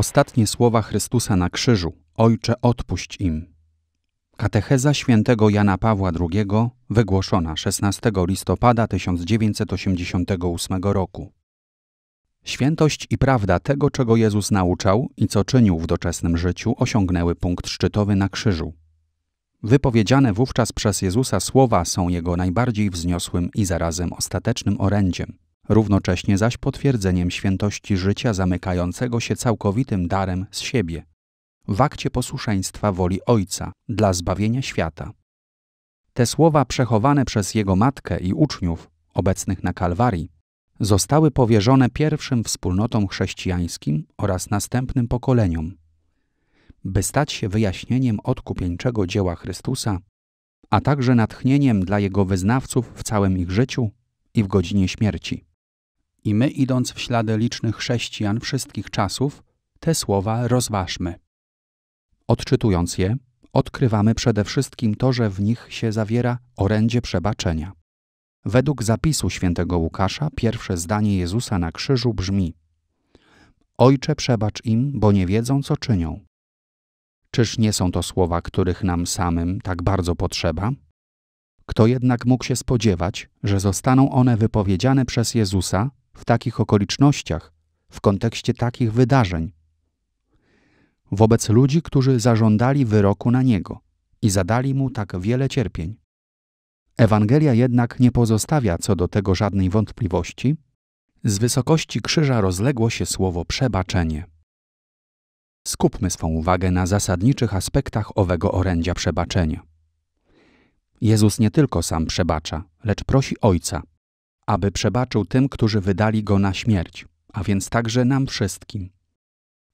Ostatnie słowa Chrystusa na krzyżu: Ojcze, odpuść im. Katecheza świętego Jana Pawła II wygłoszona 16 listopada 1988 roku. Świętość i prawda tego, czego Jezus nauczał i co czynił w doczesnym życiu, osiągnęły punkt szczytowy na krzyżu. Wypowiedziane wówczas przez Jezusa słowa są jego najbardziej wzniosłym i zarazem ostatecznym orędziem równocześnie zaś potwierdzeniem świętości życia zamykającego się całkowitym darem z siebie, w akcie posłuszeństwa woli Ojca dla zbawienia świata. Te słowa przechowane przez jego matkę i uczniów obecnych na Kalwarii zostały powierzone pierwszym wspólnotom chrześcijańskim oraz następnym pokoleniom. By stać się wyjaśnieniem odkupieńczego dzieła Chrystusa, a także natchnieniem dla jego wyznawców w całym ich życiu i w godzinie śmierci. I my, idąc w ślady licznych chrześcijan wszystkich czasów, te słowa rozważmy. Odczytując je, odkrywamy przede wszystkim to, że w nich się zawiera orędzie przebaczenia. Według zapisu świętego Łukasza pierwsze zdanie Jezusa na krzyżu brzmi: Ojcze, przebacz im, bo nie wiedzą, co czynią. Czyż nie są to słowa, których nam samym tak bardzo potrzeba? Kto jednak mógł się spodziewać, że zostaną one wypowiedziane przez Jezusa w takich okolicznościach, w kontekście takich wydarzeń. Wobec ludzi, którzy zażądali wyroku na niego i zadali mu tak wiele cierpień. Ewangelia jednak nie pozostawia co do tego żadnej wątpliwości. Z wysokości krzyża rozległo się słowo przebaczenie. Skupmy swą uwagę na zasadniczych aspektach owego orędzia przebaczenia. Jezus nie tylko sam przebacza, lecz prosi Ojca, aby przebaczył tym, którzy wydali go na śmierć, a więc także nam wszystkim.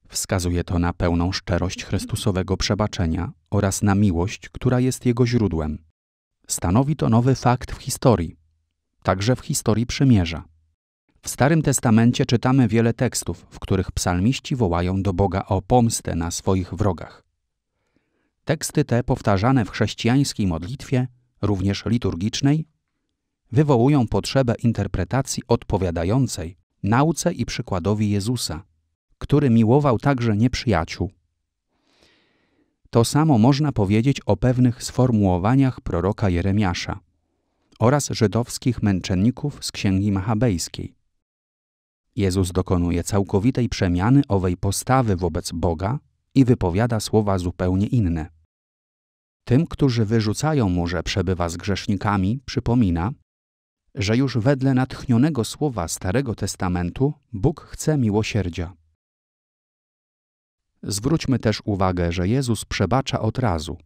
Wskazuje to na pełną szczerość Chrystusowego przebaczenia oraz na miłość, która jest jego źródłem. Stanowi to nowy fakt w historii, także w historii przymierza. W Starym Testamencie czytamy wiele tekstów, w których psalmiści wołają do Boga o pomstę na swoich wrogach. Teksty te powtarzane w chrześcijańskiej modlitwie, również liturgicznej, wywołują potrzebę interpretacji odpowiadającej nauce i przykładowi Jezusa, który miłował także nieprzyjaciół. To samo można powiedzieć o pewnych sformułowaniach proroka Jeremiasza oraz żydowskich męczenników z Księgi Machabejskiej. Jezus dokonuje całkowitej przemiany owej postawy wobec Boga i wypowiada słowa zupełnie inne. Tym, którzy wyrzucają mu, że przebywa z grzesznikami, przypomina, że już wedle natchnionego słowa Starego Testamentu Bóg chce miłosierdzia. Zwróćmy też uwagę, że Jezus przebacza od razu,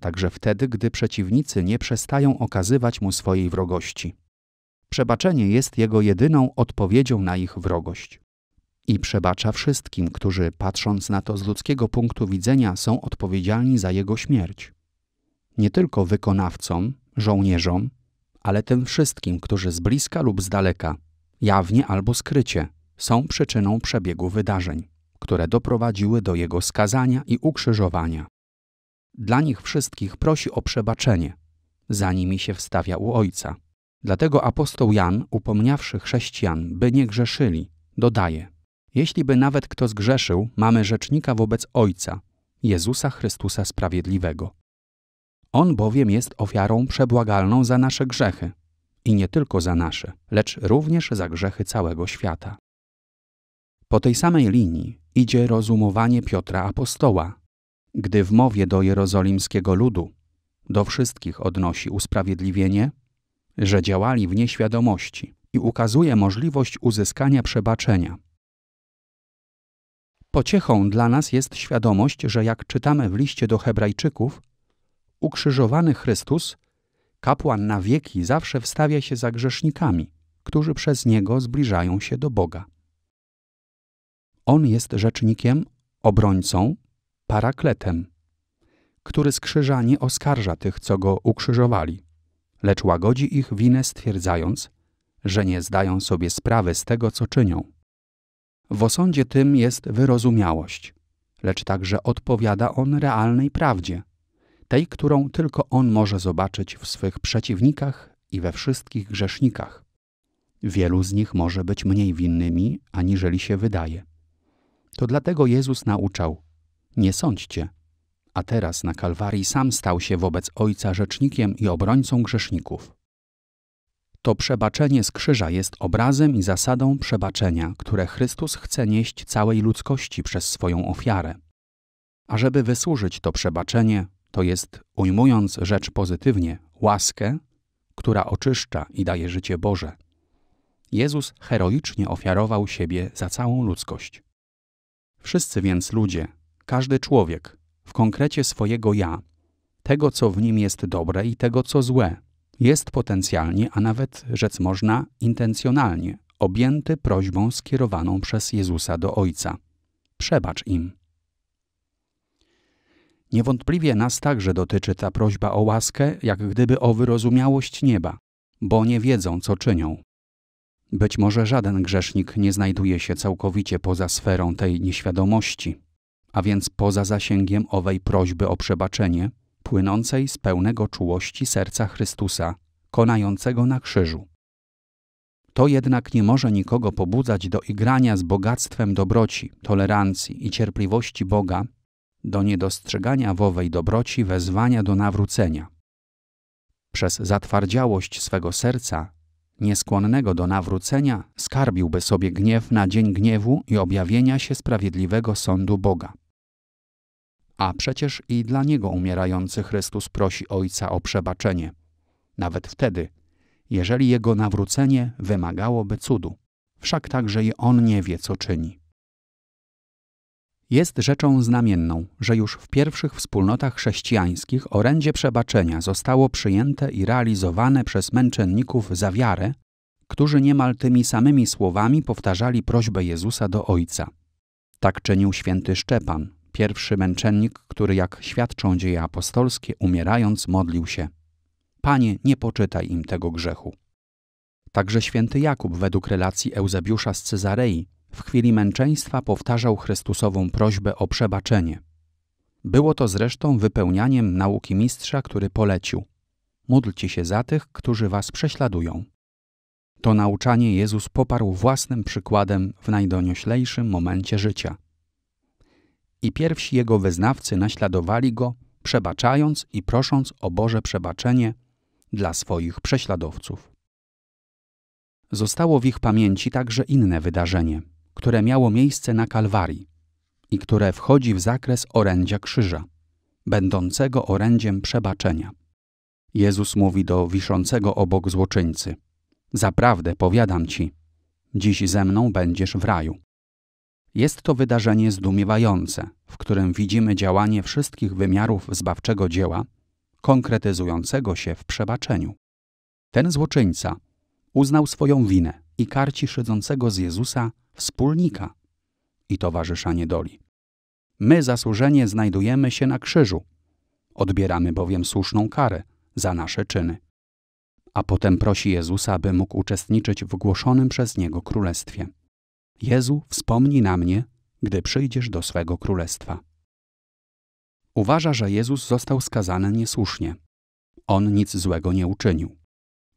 także wtedy, gdy przeciwnicy nie przestają okazywać mu swojej wrogości. Przebaczenie jest jego jedyną odpowiedzią na ich wrogość. I przebacza wszystkim, którzy, patrząc na to z ludzkiego punktu widzenia, są odpowiedzialni za jego śmierć. Nie tylko wykonawcom, żołnierzom, ale tym wszystkim, którzy z bliska lub z daleka, jawnie albo skrycie, są przyczyną przebiegu wydarzeń, które doprowadziły do jego skazania i ukrzyżowania. Dla nich wszystkich prosi o przebaczenie, za nimi się wstawia u Ojca. Dlatego apostoł Jan, upomniawszy chrześcijan, by nie grzeszyli, dodaje: Jeśli by nawet kto zgrzeszył, mamy rzecznika wobec Ojca, Jezusa Chrystusa Sprawiedliwego. On bowiem jest ofiarą przebłagalną za nasze grzechy. I nie tylko za nasze, lecz również za grzechy całego świata. Po tej samej linii idzie rozumowanie Piotra Apostoła, gdy w mowie do jerozolimskiego ludu do wszystkich odnosi usprawiedliwienie, że działali w nieświadomości i ukazuje możliwość uzyskania przebaczenia. Pociechą dla nas jest świadomość, że jak czytamy w liście do Hebrajczyków, ukrzyżowany Chrystus, kapłan na wieki zawsze wstawia się za grzesznikami, którzy przez niego zbliżają się do Boga. On jest rzecznikiem, obrońcą, parakletem, który z krzyża nie oskarża tych, co go ukrzyżowali, lecz łagodzi ich winę stwierdzając, że nie zdają sobie sprawy z tego, co czynią. W osądzie tym jest wyrozumiałość, lecz także odpowiada on realnej prawdzie – tej, którą tylko On może zobaczyć w swych przeciwnikach i we wszystkich grzesznikach. Wielu z nich może być mniej winnymi, aniżeli się wydaje. To dlatego Jezus nauczał: Nie sądźcie. A teraz na Kalwarii sam stał się wobec Ojca rzecznikiem i obrońcą grzeszników. To przebaczenie z krzyża jest obrazem i zasadą przebaczenia, które Chrystus chce nieść całej ludzkości przez swoją ofiarę. A żeby wysłużyć to przebaczenie, to jest ujmując rzecz pozytywnie, łaskę, która oczyszcza i daje życie Boże. Jezus heroicznie ofiarował siebie za całą ludzkość. Wszyscy więc ludzie, każdy człowiek, w konkrecie swojego ja, tego co w nim jest dobre i tego co złe, jest potencjalnie, a nawet rzec można intencjonalnie, objęty prośbą skierowaną przez Jezusa do Ojca. Przebacz im. Niewątpliwie nas także dotyczy ta prośba o łaskę, jak gdyby o wyrozumiałość nieba, bo nie wiedzą, co czynią. Być może żaden grzesznik nie znajduje się całkowicie poza sferą tej nieświadomości, a więc poza zasięgiem owej prośby o przebaczenie, płynącej z pełnego czułości serca Chrystusa, konającego na krzyżu. To jednak nie może nikogo pobudzać do igrania z bogactwem dobroci, tolerancji i cierpliwości Boga do niedostrzegania w owej dobroci wezwania do nawrócenia. Przez zatwardziałość swego serca, nieskłonnego do nawrócenia, skarbiłby sobie gniew na dzień gniewu i objawienia się sprawiedliwego sądu Boga. A przecież i dla niego umierający Chrystus prosi Ojca o przebaczenie, nawet wtedy, jeżeli jego nawrócenie wymagałoby cudu. Wszak także i on nie wie, co czyni. Jest rzeczą znamienną, że już w pierwszych wspólnotach chrześcijańskich orędzie przebaczenia zostało przyjęte i realizowane przez męczenników za wiarę, którzy niemal tymi samymi słowami powtarzali prośbę Jezusa do Ojca. Tak czynił święty Szczepan, pierwszy męczennik, który, jak świadczą dzieje apostolskie, umierając modlił się: Panie, nie poczytaj im tego grzechu. Także święty Jakub, według relacji Eusebiusza z Cezarei, w chwili męczeństwa powtarzał Chrystusową prośbę o przebaczenie. Było to zresztą wypełnianiem nauki mistrza, który polecił: Módlcie się za tych, którzy was prześladują. To nauczanie Jezus poparł własnym przykładem w najdonioślejszym momencie życia. I pierwsi jego wyznawcy naśladowali go, przebaczając i prosząc o Boże przebaczenie dla swoich prześladowców. Zostało w ich pamięci także inne wydarzenie które miało miejsce na Kalwarii i które wchodzi w zakres orędzia krzyża, będącego orędziem przebaczenia. Jezus mówi do wiszącego obok złoczyńcy: Zaprawdę powiadam ci, dziś ze mną będziesz w raju. Jest to wydarzenie zdumiewające, w którym widzimy działanie wszystkich wymiarów zbawczego dzieła, konkretyzującego się w przebaczeniu. Ten złoczyńca uznał swoją winę i karci szydzącego z Jezusa wspólnika i towarzysza niedoli. My zasłużenie znajdujemy się na krzyżu. Odbieramy bowiem słuszną karę za nasze czyny. A potem prosi Jezusa, by mógł uczestniczyć w głoszonym przez Niego królestwie. Jezu, wspomnij na mnie, gdy przyjdziesz do swego królestwa. Uważa, że Jezus został skazany niesłusznie. On nic złego nie uczynił.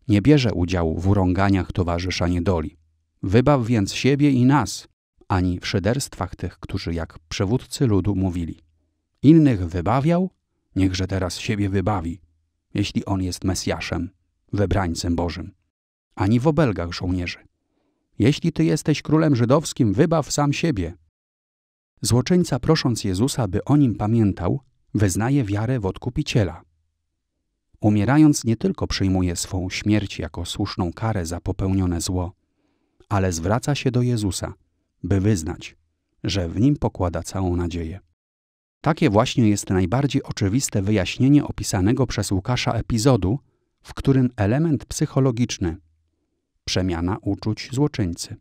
Nie bierze udziału w urąganiach towarzysza niedoli. Wybaw więc siebie i nas, ani w szyderstwach tych, którzy jak przewódcy ludu mówili. Innych wybawiał, niechże teraz siebie wybawi, jeśli on jest Mesjaszem, wybrańcem Bożym. Ani w obelgach żołnierzy. Jeśli ty jesteś królem żydowskim, wybaw sam siebie. Złoczyńca prosząc Jezusa, by o nim pamiętał, wyznaje wiarę w Odkupiciela. Umierając nie tylko przyjmuje swą śmierć jako słuszną karę za popełnione zło, ale zwraca się do Jezusa, by wyznać, że w nim pokłada całą nadzieję. Takie właśnie jest najbardziej oczywiste wyjaśnienie opisanego przez Łukasza epizodu, w którym element psychologiczny przemiana uczuć złoczyńcy.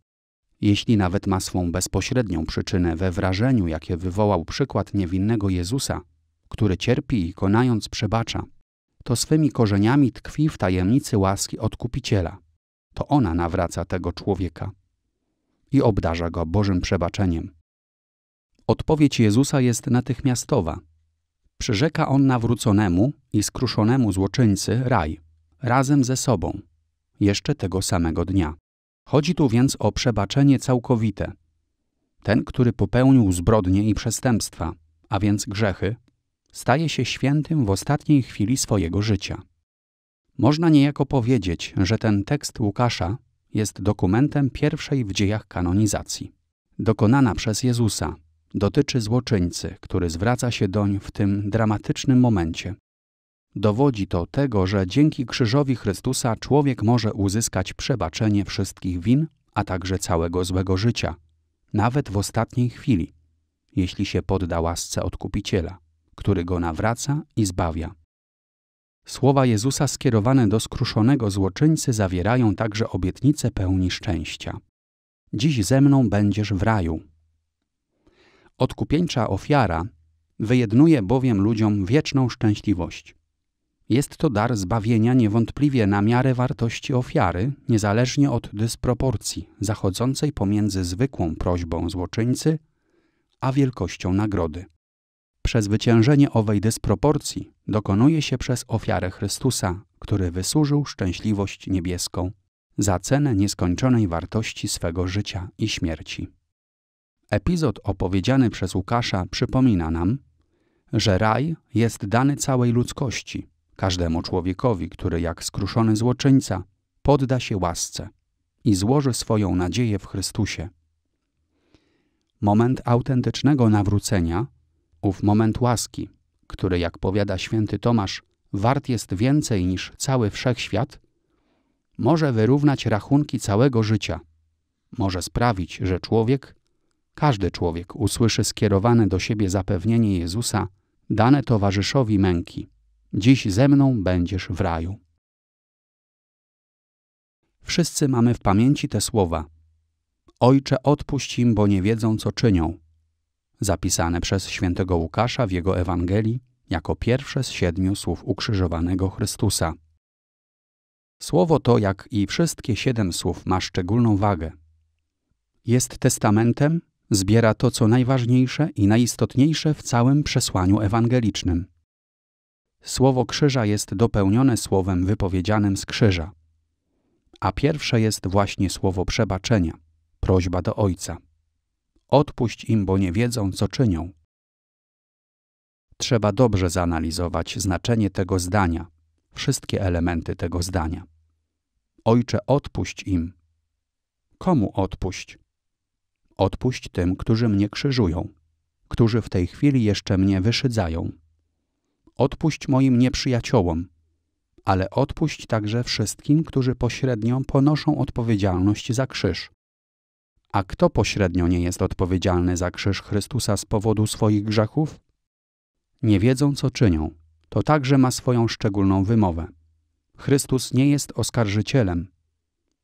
Jeśli nawet ma swą bezpośrednią przyczynę we wrażeniu, jakie wywołał przykład niewinnego Jezusa, który cierpi i konając przebacza, to swymi korzeniami tkwi w tajemnicy łaski odkupiciela, to ona nawraca tego człowieka i obdarza go Bożym przebaczeniem. Odpowiedź Jezusa jest natychmiastowa. Przyrzeka on nawróconemu i skruszonemu złoczyńcy raj, razem ze sobą, jeszcze tego samego dnia. Chodzi tu więc o przebaczenie całkowite. Ten, który popełnił zbrodnie i przestępstwa, a więc grzechy, staje się świętym w ostatniej chwili swojego życia. Można niejako powiedzieć, że ten tekst Łukasza jest dokumentem pierwszej w dziejach kanonizacji. Dokonana przez Jezusa dotyczy złoczyńcy, który zwraca się doń w tym dramatycznym momencie. Dowodzi to tego, że dzięki krzyżowi Chrystusa człowiek może uzyskać przebaczenie wszystkich win, a także całego złego życia, nawet w ostatniej chwili, jeśli się podda łasce odkupiciela, który go nawraca i zbawia. Słowa Jezusa skierowane do skruszonego złoczyńcy zawierają także obietnicę pełni szczęścia. Dziś ze mną będziesz w raju. Odkupieńcza ofiara wyjednuje bowiem ludziom wieczną szczęśliwość. Jest to dar zbawienia niewątpliwie na miarę wartości ofiary, niezależnie od dysproporcji zachodzącej pomiędzy zwykłą prośbą złoczyńcy a wielkością nagrody. Przezwyciężenie owej dysproporcji dokonuje się przez ofiarę Chrystusa, który wysłużył szczęśliwość niebieską za cenę nieskończonej wartości swego życia i śmierci. Epizod opowiedziany przez Łukasza przypomina nam, że raj jest dany całej ludzkości, każdemu człowiekowi, który jak skruszony złoczyńca podda się łasce i złoży swoją nadzieję w Chrystusie. Moment autentycznego nawrócenia ów moment łaski, który, jak powiada święty Tomasz, wart jest więcej niż cały wszechświat, może wyrównać rachunki całego życia, może sprawić, że człowiek, każdy człowiek usłyszy skierowane do siebie zapewnienie Jezusa, dane towarzyszowi męki: Dziś ze mną będziesz w raju. Wszyscy mamy w pamięci te słowa: Ojcze, odpuść im, bo nie wiedzą, co czynią zapisane przez świętego Łukasza w jego Ewangelii jako pierwsze z siedmiu słów ukrzyżowanego Chrystusa. Słowo to, jak i wszystkie siedem słów, ma szczególną wagę. Jest testamentem, zbiera to, co najważniejsze i najistotniejsze w całym przesłaniu ewangelicznym. Słowo krzyża jest dopełnione słowem wypowiedzianym z krzyża, a pierwsze jest właśnie słowo przebaczenia, prośba do Ojca. Odpuść im, bo nie wiedzą, co czynią. Trzeba dobrze zanalizować znaczenie tego zdania, wszystkie elementy tego zdania. Ojcze, odpuść im. Komu odpuść? Odpuść tym, którzy mnie krzyżują, którzy w tej chwili jeszcze mnie wyszydzają. Odpuść moim nieprzyjaciołom, ale odpuść także wszystkim, którzy pośrednio ponoszą odpowiedzialność za krzyż. A kto pośrednio nie jest odpowiedzialny za krzyż Chrystusa z powodu swoich grzechów? Nie wiedzą, co czynią. To także ma swoją szczególną wymowę. Chrystus nie jest oskarżycielem.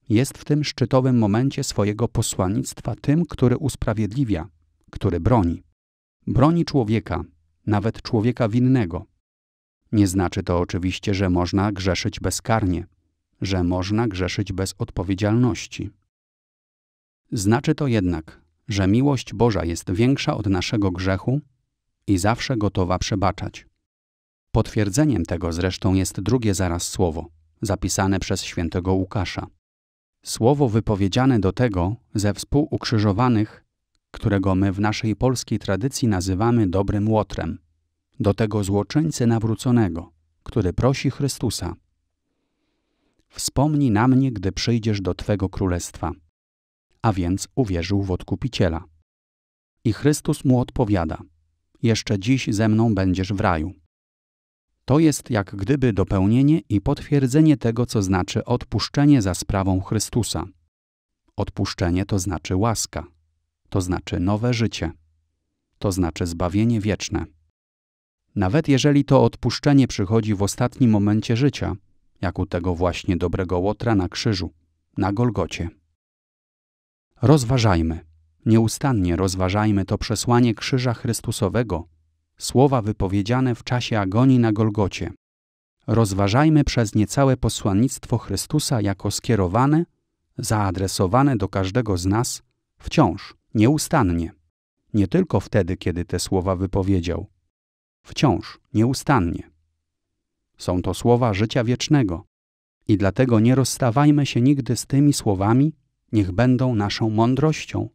Jest w tym szczytowym momencie swojego posłannictwa tym, który usprawiedliwia, który broni. Broni człowieka, nawet człowieka winnego. Nie znaczy to oczywiście, że można grzeszyć bezkarnie, że można grzeszyć bez odpowiedzialności. Znaczy to jednak, że miłość Boża jest większa od naszego grzechu i zawsze gotowa przebaczać. Potwierdzeniem tego zresztą jest drugie zaraz słowo, zapisane przez świętego Łukasza. Słowo wypowiedziane do tego ze współukrzyżowanych, którego my w naszej polskiej tradycji nazywamy dobrym łotrem, do tego złoczyńcy nawróconego, który prosi Chrystusa: Wspomnij na mnie, gdy przyjdziesz do Twego królestwa a więc uwierzył w odkupiciela. I Chrystus mu odpowiada: Jeszcze dziś ze mną będziesz w raju. To jest jak gdyby dopełnienie i potwierdzenie tego, co znaczy odpuszczenie za sprawą Chrystusa. Odpuszczenie to znaczy łaska, to znaczy nowe życie, to znaczy zbawienie wieczne. Nawet jeżeli to odpuszczenie przychodzi w ostatnim momencie życia, jak u tego właśnie dobrego łotra na krzyżu, na Golgocie. Rozważajmy, nieustannie rozważajmy to przesłanie Krzyża Chrystusowego, słowa wypowiedziane w czasie agonii na Golgocie. Rozważajmy przez nie całe posłannictwo Chrystusa jako skierowane, zaadresowane do każdego z nas, wciąż, nieustannie. Nie tylko wtedy, kiedy te słowa wypowiedział. Wciąż, nieustannie. Są to słowa życia wiecznego i dlatego nie rozstawajmy się nigdy z tymi słowami, niech będą naszą mądrością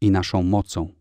i naszą mocą.